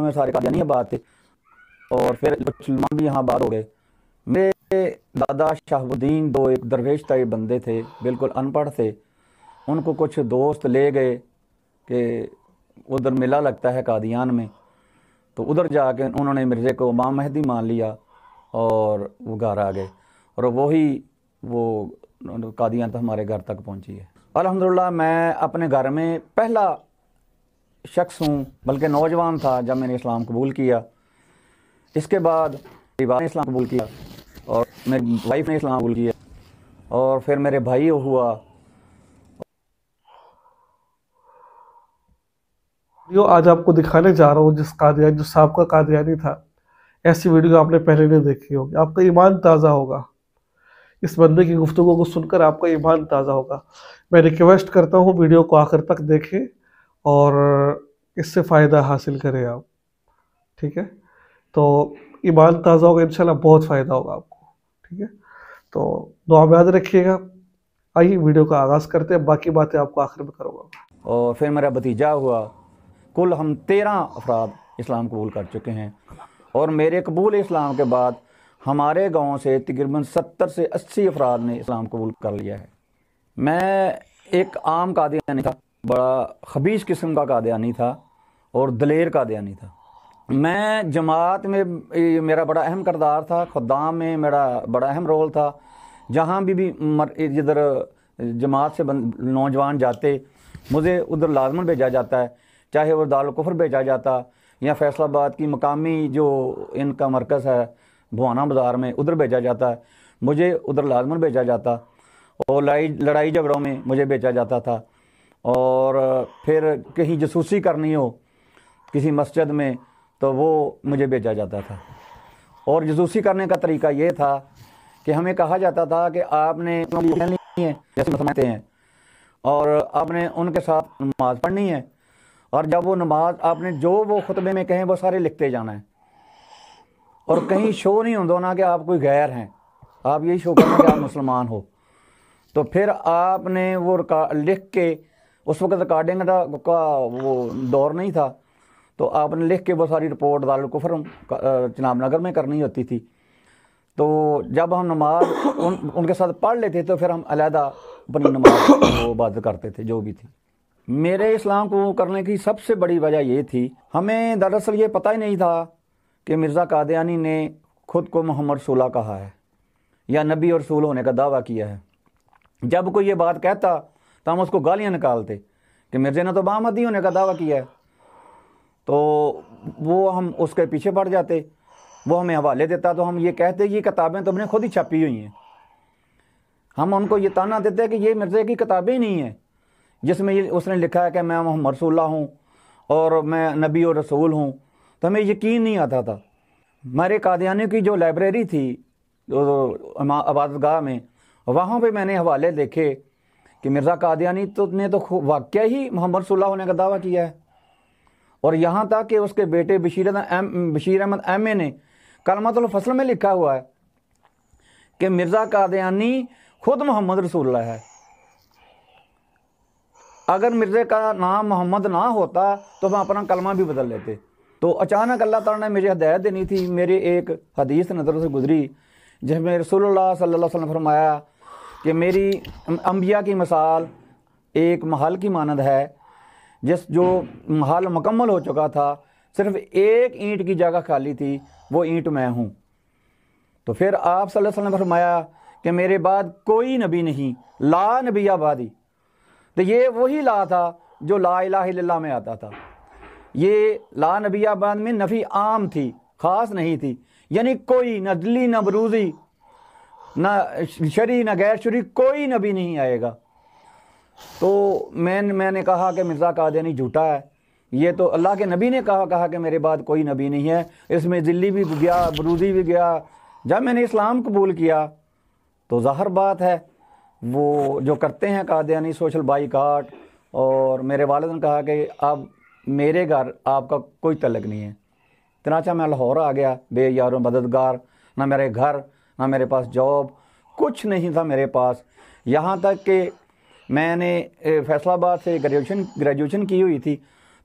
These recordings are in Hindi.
में सारे नहीं आबाद थे और फिर मुसलमान भी यहाँ बाहर हो गए मेरे दादा शाहबुद्दीन दो एक दरवेश तय बंदे थे बिल्कुल अनपढ़ थे उनको कुछ दोस्त ले गए कि उधर मेला लगता है कादियान में तो उधर जाके उन्होंने मिर्ज़े को माँ महदी मान लिया और वो घर आ गए और वही वो कादियाँ तो हमारे घर तक पहुँची है अलहमदिल्ला मैं अपने घर में पहला शख्स हूँ बल्कि नौजवान था जब मैंने इस्लाम कबूल किया इसके बाद परिवार ने इस्लाम कबूल किया और मेरी वाइफ ने इस्लाम कबूल किया और फिर मेरे भाई हुआ वीडियो आज आपको दिखाने जा रहा हूँ जिस कादियानी जो साहब का कादियानी था ऐसी वीडियो आपने पहले नहीं देखी होगी आपका ईमान ताज़ा होगा इस बंदे की गुफ्तु को सुनकर आपका ईमान ताज़ा होगा मैं रिक्वेस्ट करता हूँ वीडियो को आखिर तक देखें और इससे फ़ायदा हासिल करें आप ठीक है तो ईमान ताज़ा होगा इंशाल्लाह बहुत फ़ायदा होगा आपको ठीक है तो दुआ में याद रखिएगा आइए वीडियो का आगाज़ करते हैं बाकी बातें आपको आखिर में करूँगा और फिर मेरा भतीजा हुआ कुल हम तेरह अफराद इस्लाम कबूल कर चुके हैं और मेरे कबूल इस्लाम के बाद हमारे गांव से तकरीबन सत्तर से अस्सी अफराद ने इस्लाम कबूल कर लिया है मैं एक आम कादयानी था बड़ा खबीज किस्म का कादयानी था और दलेर कादयानी था मैं जमात में मेरा बड़ा अहम करदार था खुदाम में मेरा बड़ा अहम रोल था जहाँ भी भी जिधर जमात से नौजवान जाते मुझे उधर लाजमन भेजा जाता है चाहे वो दारकफ़र भेजा जाता या फैसलाबाद की मकामी जो इनका मरकज़ है भुआना बाज़ार में उधर भेजा जाता है मुझे उधर लाजमन भेजा जाता और लड़ाई लड़ाई झगड़ों में मुझे भेजा जाता था और फिर कहीं जसूसी करनी हो किसी मस्जिद में तो वो मुझे भेजा जाता था और जसूसी करने का तरीका ये था कि हमें कहा जाता था कि आपने समझते हैं और आपने उनके साथ नमाज़ पढ़नी है और जब वो नमाज़ आपने जो वो खुतबे में कहें वो सारे लिखते जाना है और कहीं शो नहीं होंगे ना कि आप कोई गैर हैं आप यही शो करें कि आप मुसलमान हो तो फिर आपने वो लिख के उस वक्त रिकॉर्डिंग का का वो दौर नहीं था तो आपने लिख के वो सारी रिपोर्ट दारुलकुफर चनाब नगर में करनी होती थी तो जब हम नमाज उन उनके साथ पढ़ लेते तो फिर हम अलहदा अपनी नमाज वो बात करते थे जो भी थी मेरे इस्लाम को करने की सबसे बड़ी वजह ये थी हमें दरअसल ये पता ही नहीं था कि मिर्ज़ा कादयानी ने ख़ुद को मोहम्मद रसूला कहा है या नबी और रसूल होने का दावा किया है जब कोई ये बात कहता तो हम उसको गालियाँ निकालते कि मिर्जे ने तो बामदी होने का दावा किया है तो वो हम उसके पीछे पड़ जाते वो हमें हवाले देता तो हम ये कहते कि ये किताबें तुमने तो खुद ही छपी हुई हैं हम उनको ये ताना देते कि ये मिर्ज़े की किताबें ही नहीं हैं जिसमें ये उसने लिखा है कि मैं मोहम्मद रसोल्ला हूँ और मैं नबी और रसूल हूँ तो हमें यकीन नहीं आता था हमारे कादयानी की जो लाइब्रेरी थी आबादगाह में वहाँ पे मैंने हवाले देखे कि मिर्ज़ा कादियानी तो ने तो वाक्य ही मोहम्मद सुल्ला होने का दावा किया है और यहाँ तक कि उसके बेटे Bashir M Bashir Ahmed M A ने फसल में लिखा हुआ है कि मिर्ज़ा कादियानी खुद मोहम्मद रसूल्ला है अगर मिर्ज़े का नाम मोहम्मद ना होता तो हम अपना कलमा भी बदल लेते तो अचानक अल्लाह तला ने मुझे हदायत देनी थी मेरे एक हदीस नज़र से गुजरी जिसमें रसोल्ला सल्ला वसम फरमाया कि मेरी अम्बिया की मिसाल एक महल की मानद है जिस जो महल मुकम्मल हो चुका था सिर्फ एक ईंट की जगह खाली थी वो ईंट मैं हूँ तो फिर आप सल्लल्लाहु अलैहि वसल्लम फरमाया कि मेरे बाद कोई नबी नहीं ला नबी आबादी तो ये वही ला था जो ला ला में आता था ये ला नबियाबाद में नफ़ी आम थी ख़ास नहीं थी यानी कोई न दिल्ली न बरूजी न शरी न गैर शरी कोई नबी नहीं आएगा तो मैं मैंने कहा कि मिर्ज़ा कादयानी झूठा है ये तो अल्लाह के नबी ने कहा कहा कि मेरे बाद कोई नबी नहीं है इसमें दिल्ली भी गया बरूदी भी गया जब मैंने इस्लाम कबूल किया तो ज़ाहर बात है वो जो करते हैं कादयानी सोशल बाईकाट और मेरे वालद ने कहा कि अब मेरे घर आपका कोई तलक नहीं है तनाचा मैं लाहौर आ गया बे यार मददगार ना मेरे घर ना मेरे पास जॉब कुछ नहीं था मेरे पास यहाँ तक कि मैंने फैसलाबाद से ग्रेजुएशन ग्रेजुएशन की हुई थी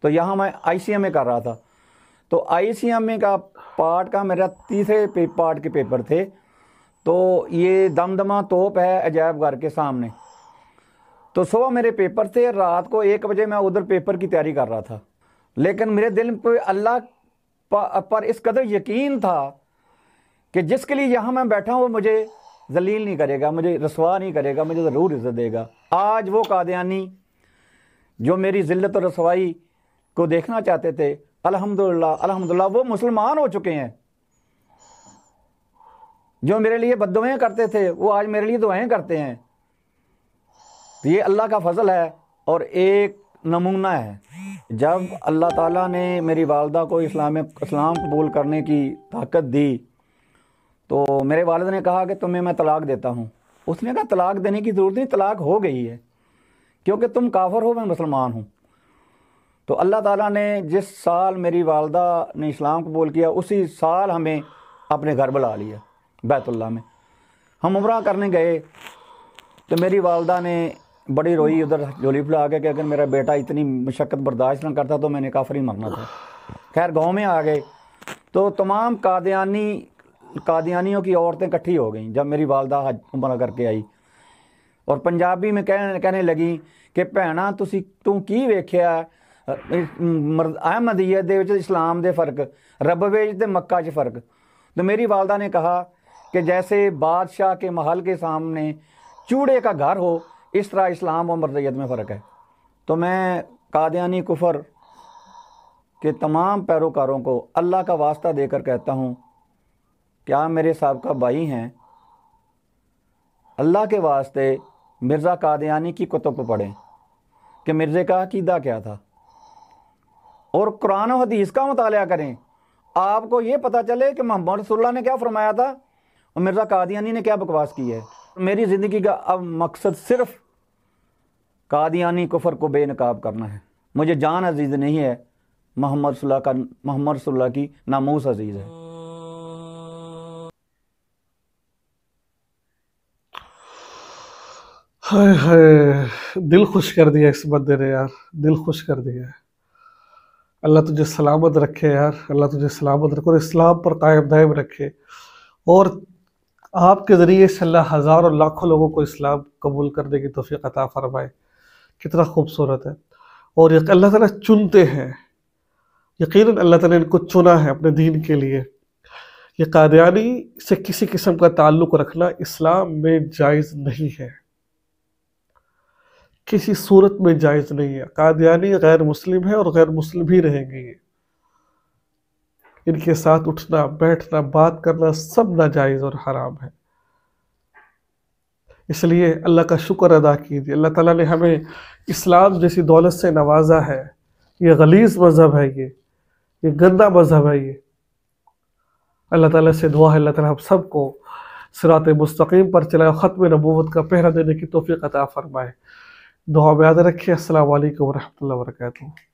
तो यहाँ मैं आई ए कर रहा था तो आई ए का पार्ट का मेरा तीसरे पार्ट के पेपर थे तो ये दमदमा तोप है अजायब घर के सामने तो सुबह मेरे पेपर थे रात को एक बजे मैं उधर पेपर की तैयारी कर रहा था लेकिन मेरे दिल पर अल्लाह पर इस कदर यकीन था कि जिसके लिए यहाँ मैं बैठा हूँ वो मुझे जलील नहीं करेगा मुझे रसवा नहीं करेगा मुझे ज़रूर इज़्ज़त देगा आज वो कादयानी जो मेरी ज़िल्त और रसवाई को देखना चाहते थे अल्हम्दुलिल्लाह अल्हम्दुलिल्लाह वो मुसलमान हो चुके हैं जो मेरे लिए बदुआएँ करते थे वो आज मेरे लिए दुआएँ करते हैं तो ये अल्लाह का फजल है और एक नमूना है जब अल्लाह ताला ने मेरी वालदा को इस्लाम इस्लाम कबूल करने की ताकत दी तो मेरे वालद ने कहा कि तुम्हें मैं तलाक देता हूँ उसने कहा तलाक देने की ज़रूरत नहीं तलाक हो गई है क्योंकि तुम काफर हो मैं मुसलमान हूँ तो अल्लाह ताला ने जिस साल मेरी वालदा ने इस्लाम कबूल किया उसी साल हमें अपने घर बुला लिया बैतुल्ला में हम उम्र करने गए तो मेरी वालदा ने ਬੜੀ ਰੋਈ ਉਧਰ ਜੋਲੀ ਫਲਾ ਕੇ ਕਿ ਅਗਰ ਮੇਰਾ ਬੇਟਾ ਇਤਨੀ ਮੁਸ਼ਕਲ ਬਰਦਾਸ਼ਤ ਨਾ ਕਰਦਾ ਤਾਂ ਮੈਨੇ ਕਾਫਰੀ ਹੀ ਮਰਨਾ ਸੀ ਖੈਰ ਗਾਉਂ ਮੇ ਆ ਗਏ ਤੋ ਤਮਾਮ ਕਾਦੀਆਨੀ ਕਾਦੀਆਨੀਆਂ ਕੀ ਔਰਤਾਂ ਇਕੱਠੀ ਹੋ ਗਈਆਂ ਜਦ ਮੇਰੀ ਵਾਲਦਾ ਹਜ ਉਮਰਾ ਕਰਕੇ ਆਈ ਔਰ ਪੰਜਾਬੀ ਮੇ ਕਹਿਣ ਕਹਨੇ ਲਗੀ ਕਿ ਭੈਣਾ ਤੁਸੀਂ ਤੂੰ ਕੀ ਵੇਖਿਆ ਮਰਦ ਦੇ ਵਿੱਚ ਇਸਲਾਮ ਦੇ ਫਰਕ ਰੱਬ ਵੇਜ ਤੇ ਮੱਕਾ 'ਚ ਫਰਕ ਤੇ ਮੇਰੀ ਵਾਲਦਾ ਨੇ ਕਿਹਾ ਕਿ ਜੈਸੇ ਬਾਦਸ਼ਾਹ ਕੇ ਮਹਿਲ ਕੇ ਸਾਹਮਣੇ ਚੂੜੇ ਕਾ ਘਰ ਹੋ इस तरह इस्लाम और मरदयत में फ़र्क है तो मैं कादयानी कुफर के तमाम पैरोकारों को अल्लाह का वास्ता देकर कहता हूँ क्या मेरे सबका भाई हैं अल्लाह के वास्ते मिर्ज़ा कादयानी की कुतुब पढ़ें कि मिर्ज़े का अकीदा क्या था और कुरान हदीस का मताल करें आपको ये पता चले कि मोहम्मद रसोल्ला ने क्या फरमाया था और मिर्ज़ा कादियानी ने क्या बकवास की है मेरी ज़िंदगी का अब मकसद सिर्फ कादियानी कुफर को बेनकाब करना है मुझे जान अजीज़ नहीं है मोहम्मद सुल्ला का मोहम्मद सुल्ला की नामोस अजीज़ है हाय हाय दिल खुश कर दिया इस बंदे ने यार दिल खुश कर दिया है अल्लाह तुझे सलामत रखे यार अल्लाह तुझे सलामत रखे और इस्लाम पर कायम दायम रखे और आपके ज़रिए सलाह हज़ारों लाखों लोगों को इस्लाम कबूल करने की तोफ़ी अता फ़रमाए कितना खूबसूरत है और ये अल्लाह ताला चुनते हैं यकीन अल्लाह ताला इनको चुना है अपने दीन के लिए ये कादयानी से किसी किस्म का ताल्लुक़ रखना इस्लाम में जायज़ नहीं है किसी सूरत में जायज़ नहीं है कादयानी गैर मुस्लिम है और गैर मुस्लिम ही रहेंगे ये इनके साथ उठना बैठना बात करना सब नाजायज़ और हराम है इसलिए अल्लाह का शुक्र अदा कीजिए अल्लाह ताला ने हमें इस्लाम जैसी दौलत से नवाजा है ये गलीज मज़हब है ये ये गंदा मज़हब है ये अल्लाह ताला से दुआ है अल्लाह ताला हम सबको सिरात मुस्तकीम पर चलाए ख़त्म नबूत का पहरा देने की तोफ़ी अता फ़रमाए दुआ में याद रखिए असल वरहमल वर्का